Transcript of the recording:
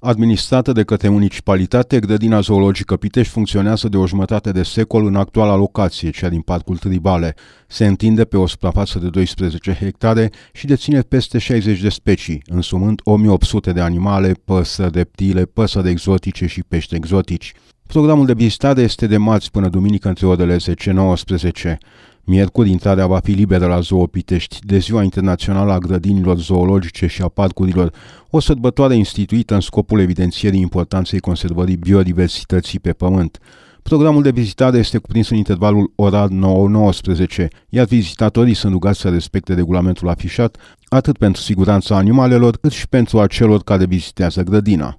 Administrată de către municipalitate, grădina zoologică Pitești funcționează de o jumătate de secol în actuala locație, cea din Parcul Tribale. Se întinde pe o suprafață de 12 hectare și deține peste 60 de specii, însumând 1800 de animale, păsări, reptile, păsări exotice și pești exotici. Programul de vizitare este de marți până duminică între orele 10-19. Miercuri, intrarea va fi liberă la Zoopitești, de Ziua Internațională a Grădinilor Zoologice și a Parcurilor, o sărbătoare instituită în scopul evidențierii importanței conservării biodiversității pe pământ. Programul de vizitare este cuprins în intervalul orar 9-19, iar vizitatorii sunt rugați să respecte regulamentul afișat, atât pentru siguranța animalelor, cât și pentru acelor care vizitează grădina.